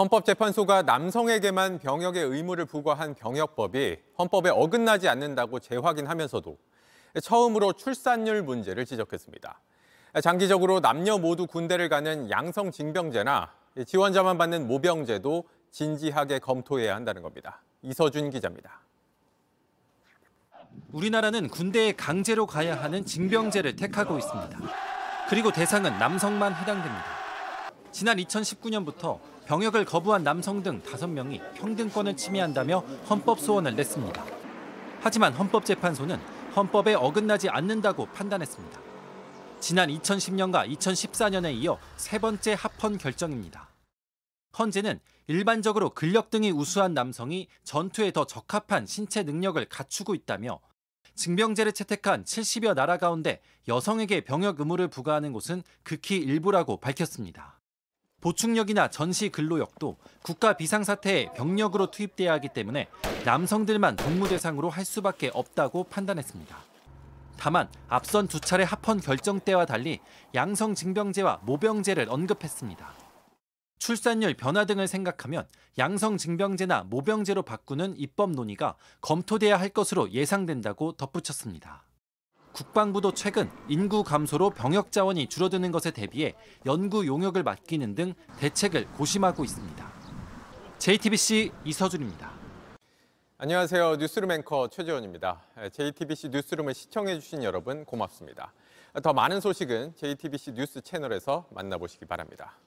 헌법재판소가 남성에게만 병역의 의무를 부과한 병역법이 헌법에 어긋나지 않는다고 재확인하면서도 처음으로 출산율 문제를 지적했습니다. 장기적으로 남녀 모두 군대를 가는 양성 징병제나 지원자만 받는 모병제도 진지하게 검토해야 한다는 겁니다. 이서준 기자입니다. 우리나라는 군대에 강제로 가야 하는 징병제를 택하고 있습니다. 그리고 대상은 남성만 해당됩니다. 지난 2019년부터 병역을 거부한 남성 등 5명이 평등권을 침해한다며 헌법 소원을 냈습니다. 하지만 헌법재판소는 헌법에 어긋나지 않는다고 판단했습니다. 지난 2010년과 2014년에 이어 세 번째 합헌 결정입니다. 헌재는 일반적으로 근력 등이 우수한 남성이 전투에 더 적합한 신체 능력을 갖추고 있다며 징병제를 채택한 70여 나라 가운데 여성에게 병역 의무를 부과하는 곳은 극히 일부라고 밝혔습니다. 보충력이나 전시 근로역도 국가 비상사태에 병력으로 투입돼야 하기 때문에 남성들만 복무 대상으로 할 수밖에 없다고 판단했습니다. 다만 앞선 두 차례 합헌 결정 때와 달리 양성 징병제와 모병제를 언급했습니다. 출산율 변화 등을 생각하면 양성 징병제나 모병제로 바꾸는 입법 논의가 검토돼야 할 것으로 예상된다고 덧붙였습니다. 국방부도 최근 인구 감소로 병역 자원이 줄어드는 것에 대비해 연구 용역을 맡기는 등 대책을 고심하고 있습니다. JTBC 이서준입니다. 안녕하세요. 뉴스룸 앵커 최재원입니다. JTBC 뉴스룸을 시청해주신 여러분 고맙습니다. 더 많은 소식은 JTBC 뉴스 채널에서 만나보시기 바랍니다.